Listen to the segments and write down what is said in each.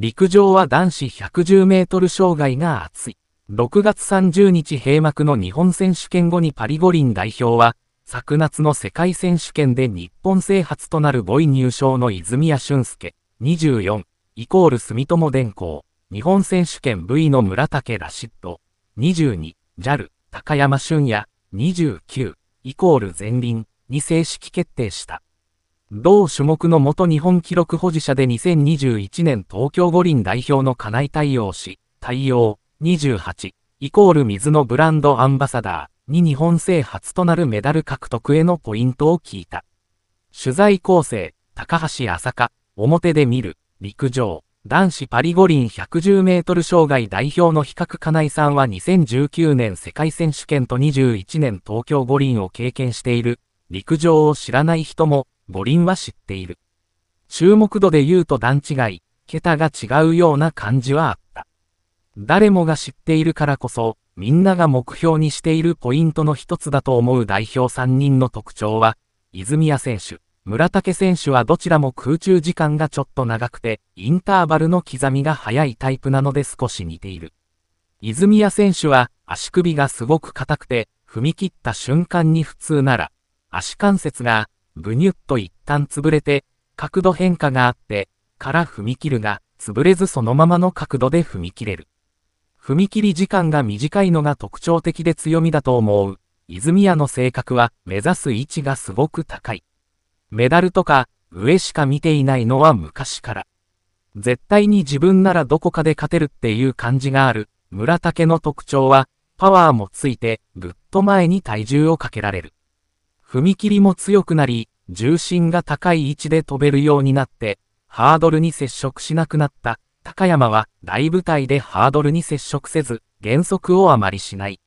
陸上は男子110メートル障害が熱い。6月30日閉幕の日本選手権後にパリ五輪代表は、昨夏の世界選手権で日本制初となる5位入賞の泉谷俊介、24、イコール住友電工、日本選手権 V の村竹ラシッド、22、JAL、高山俊也、29、イコール前輪に正式決定した。同種目の元日本記録保持者で2021年東京五輪代表の金井太陽氏、太陽28、イコール水のブランドアンバサダーに日本製初となるメダル獲得へのポイントを聞いた。取材構成、高橋浅香、表で見る、陸上、男子パリ五輪110メートル障害代表の比較金井さんは2019年世界選手権と21年東京五輪を経験している、陸上を知らない人も、五輪は知っている。注目度で言うと段違い、桁が違うような感じはあった。誰もが知っているからこそ、みんなが目標にしているポイントの一つだと思う代表3人の特徴は、泉谷選手、村竹選手はどちらも空中時間がちょっと長くて、インターバルの刻みが早いタイプなので少し似ている。泉谷選手は足首がすごく硬くて、踏み切った瞬間に普通なら、足関節がブニュッと一旦潰れて、角度変化があって、から踏み切るが、潰れずそのままの角度で踏み切れる。踏切時間が短いのが特徴的で強みだと思う。泉谷の性格は目指す位置がすごく高い。メダルとか上しか見ていないのは昔から。絶対に自分ならどこかで勝てるっていう感じがある。村竹の特徴はパワーもついてぐっと前に体重をかけられる。踏切も強くなり、重心が高い位置で飛べるようになって、ハードルに接触しなくなった。高山は大舞台でハードルに接触せず、減速をあまりしない。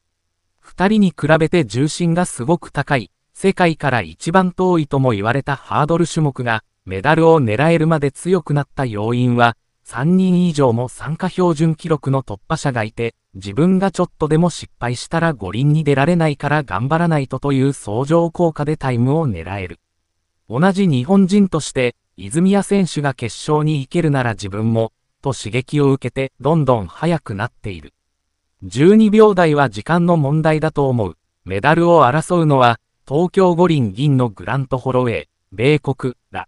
二人に比べて重心がすごく高い、世界から一番遠いとも言われたハードル種目が、メダルを狙えるまで強くなった要因は、3人以上も参加標準記録の突破者がいて、自分がちょっとでも失敗したら五輪に出られないから頑張らないとという相乗効果でタイムを狙える。同じ日本人として、泉谷選手が決勝に行けるなら自分も、と刺激を受けてどんどん速くなっている。12秒台は時間の問題だと思う。メダルを争うのは、東京五輪銀のグラント・ホロウェイ、米国、ら。